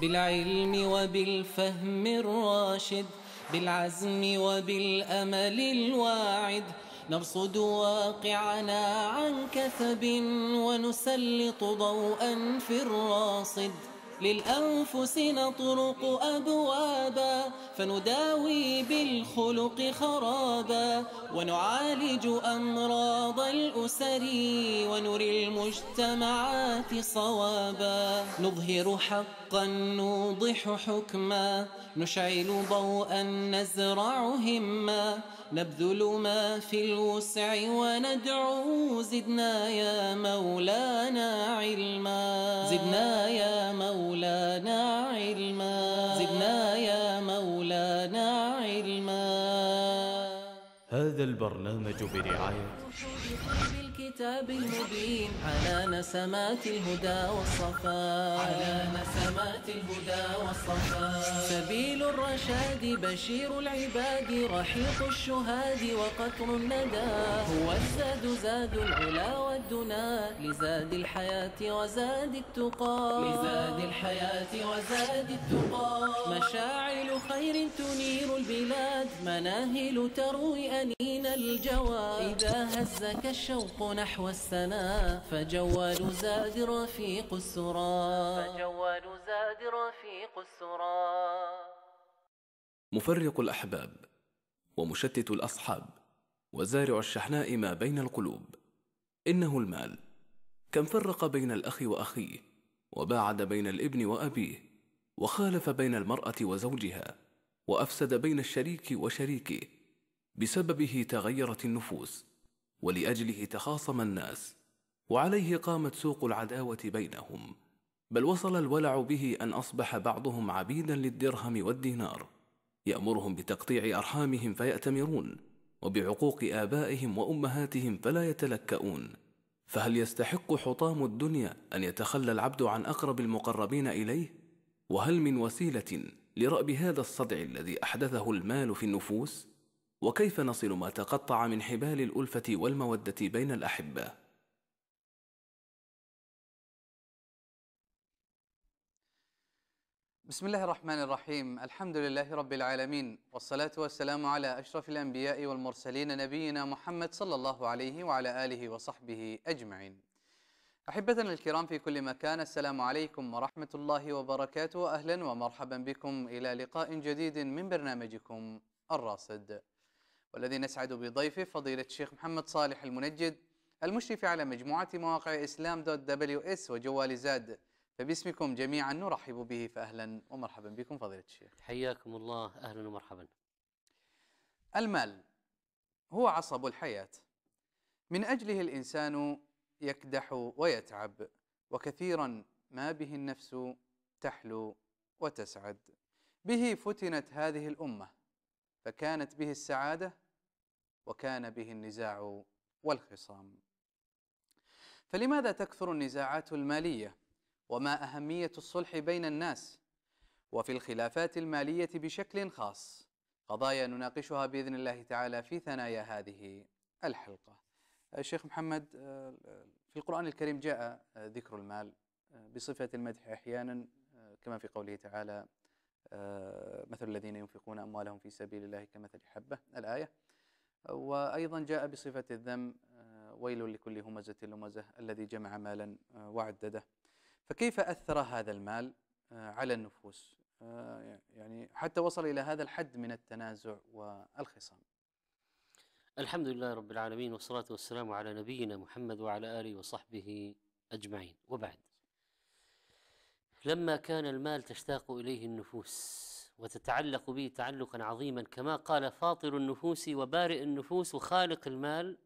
بالعلم وبالفهم الراشد بالعزم وبالأمل الواعد نرصد واقعنا عن كثب ونسلط ضوءا في الراصد للأنفس نطرق أبوابا فنداوي بالخلق خرابا ونعالج أمراض الأسر ونري المجتمعات صوابا نظهر حقا نوضح حكما نشعل ضوءا نزرع همة نبذل ما في الوسع وندعو زدنا يا مولانا علما زدنا يا مولانا علما زدنا يا مولانا علما هذا البرنامج برعاية الكتاب المبين على نسمات الهدى والصفاء على نسمات الهدى والصفاء سبيل الرشاد بشير العباد رحيق الشهاد وقطر الندى هو الزاد زاد العلا والدنا لزاد الحياة وزاد التقى لزاد الحياة وزاد التقى مشاعل خير تنير البلاد مناهل تروي أنين الجواد إذا هزك الشوق نحو السنا فجوال زاد رفيق السرى فجوال زاد رفيق السرى مفرق الأحباب ومشتت الأصحاب وزارع الشحناء ما بين القلوب إنه المال كم فرق بين الأخ وأخيه وباعد بين الابن وأبيه وخالف بين المرأة وزوجها وأفسد بين الشريك وشريكه بسببه تغيرت النفوس ولأجله تخاصم الناس وعليه قامت سوق العداوة بينهم بل وصل الولع به أن أصبح بعضهم عبيدا للدرهم والدينار يأمرهم بتقطيع أرحامهم فيأتمرون وبعقوق آبائهم وأمهاتهم فلا يتلكؤون فهل يستحق حطام الدنيا أن يتخلى العبد عن أقرب المقربين إليه؟ وهل من وسيلة لرأب هذا الصدع الذي أحدثه المال في النفوس؟ وكيف نصل ما تقطع من حبال الألفة والمودة بين الأحبة بسم الله الرحمن الرحيم الحمد لله رب العالمين والصلاة والسلام على أشرف الأنبياء والمرسلين نبينا محمد صلى الله عليه وعلى آله وصحبه أجمعين أحبتنا الكرام في كل مكان السلام عليكم ورحمة الله وبركاته أهلا ومرحبا بكم إلى لقاء جديد من برنامجكم الراصد والذي نسعد بضيفه فضيلة الشيخ محمد صالح المنجد المشرف على مجموعة مواقع إسلام دوت دبليو إس وجوال زاد فباسمكم جميعا نرحب به فأهلا ومرحبا بكم فضيلة الشيخ حياكم الله أهلا ومرحبا المال هو عصب الحياة من أجله الإنسان يكدح ويتعب وكثيرا ما به النفس تحلو وتسعد به فتنت هذه الأمة فكانت به السعادة وكان به النزاع والخصام فلماذا تكثر النزاعات المالية وما أهمية الصلح بين الناس وفي الخلافات المالية بشكل خاص قضايا نناقشها بإذن الله تعالى في ثنايا هذه الحلقة الشيخ محمد آه، في القرآن الكريم جاء آه، ذكر المال آه، بصفة المدح أحيانا كما في قوله تعالى مثل الذين ينفقون أموالهم في سبيل الله كمثل حبة الآية وأيضا جاء بصفة الذم آه، ويل لكل همزة لمزة الذي جمع مالا آه، وعدده فكيف أثر هذا المال آه، على النفوس يعني حتى وصل إلى هذا الحد من التنازع والخصام الحمد لله رب العالمين والصلاة والسلام على نبينا محمد وعلى آله وصحبه أجمعين وبعد لما كان المال تشتاق إليه النفوس وتتعلق به تعلقا عظيما كما قال فاطر النفوس وبارئ النفوس وخالق المال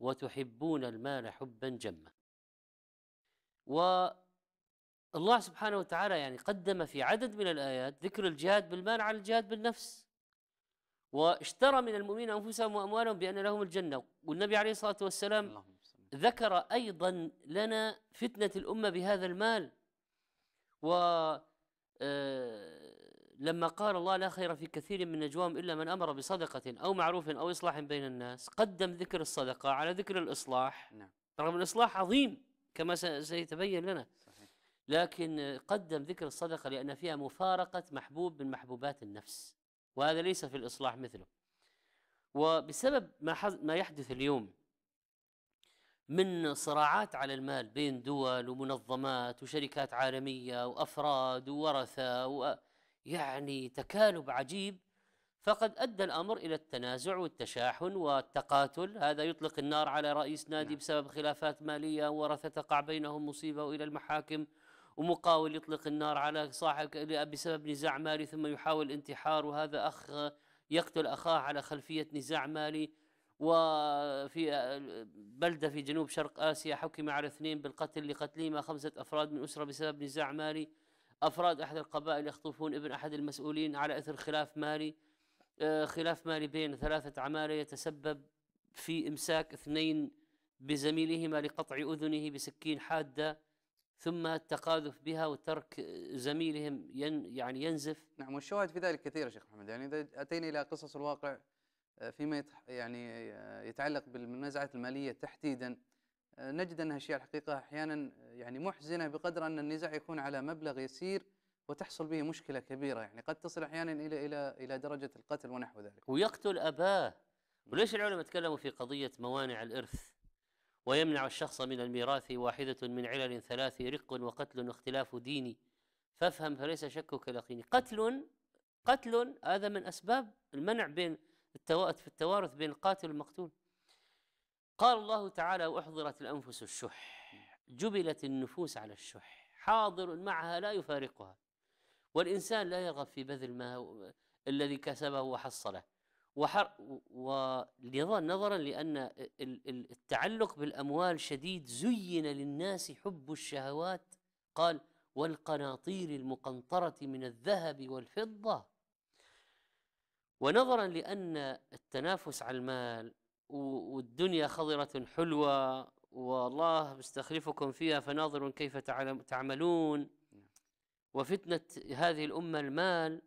وتحبون المال حبا جما والله سبحانه وتعالى يعني قدم في عدد من الآيات ذكر الجهاد بالمال على الجهاد بالنفس واشترى من المؤمنين أنفسهم وأموالهم بأن لهم الجنة والنبي عليه الصلاة والسلام ذكر أيضا لنا فتنة الأمة بهذا المال و آه، لما قال الله لا خير في كثير من نجواهم إلا من أمر بصدقة أو معروف أو إصلاح بين الناس قدم ذكر الصدقة على ذكر الإصلاح نعم. رغم الإصلاح عظيم كما سيتبين لنا صحيح. لكن قدم ذكر الصدقة لأن فيها مفارقة محبوب من محبوبات النفس وهذا ليس في الإصلاح مثله وبسبب ما, ما يحدث اليوم من صراعات على المال بين دول ومنظمات وشركات عالميه وافراد وورثه ويعني تكالب عجيب فقد ادى الامر الى التنازع والتشاحن والتقاتل، هذا يطلق النار على رئيس نادي نعم. بسبب خلافات ماليه ورثه تقع بينهم مصيبه والى المحاكم ومقاول يطلق النار على صاحب بسبب نزاع مالي ثم يحاول الانتحار وهذا اخ يقتل اخاه على خلفيه نزاع مالي وفي بلدة في جنوب شرق آسيا حكم على اثنين بالقتل لقتلهما خمسة أفراد من أسرة بسبب نزاع مالي أفراد أحد القبائل يخطفون ابن أحد المسؤولين على إثر خلاف مالي آه، خلاف مالي بين ثلاثة عمالة يتسبب في إمساك اثنين بزميلهما لقطع أذنه بسكين حادة ثم التقاذف بها وترك زميلهم ين يعني ينزف نعم والشواهد في ذلك كثيرة شيخ محمد يعني إذا أتينا إلى قصص الواقع آه، فيما يعني آه، يتعلق بالمنازعات الماليه تحديدا آه، نجد انها اشياء الحقيقه احيانا يعني محزنه بقدر ان النزاع يكون على مبلغ يسير وتحصل به مشكله كبيره يعني قد تصل احيانا الى الى الى درجه القتل ونحو ذلك. ويقتل اباه وليش العلماء تكلموا في قضيه موانع الارث ويمنع الشخص من الميراث واحده من علل ثلاث رق وقتل واختلاف ديني فافهم فليس شكك يقيني قتل قتل هذا من اسباب المنع بين في التوارث بين القاتل والمقتول قال الله تعالى وأحضرت الأنفس الشح جبلت النفوس على الشح حاضر معها لا يفارقها والإنسان لا يرغب في بذل ما الذي كسبه وحصله وحر نظرا لأن التعلق بالأموال شديد زين للناس حب الشهوات قال والقناطير المقنطرة من الذهب والفضة ونظرا لأن التنافس على المال والدنيا خضرة حلوة والله مستخلفكم فيها فناظر كيف تعملون وفتنة هذه الأمة المال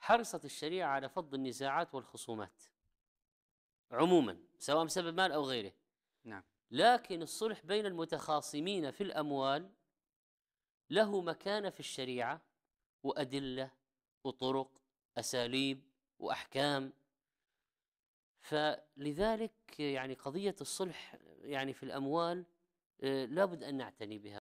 حرصت الشريعة على فض النزاعات والخصومات عموما سواء بسبب مال أو غيره نعم لكن الصلح بين المتخاصمين في الأموال له مكانة في الشريعة وأدلة وطرق أساليب واحكام فلذلك يعني قضيه الصلح يعني في الاموال آه، لابد ان نعتني بها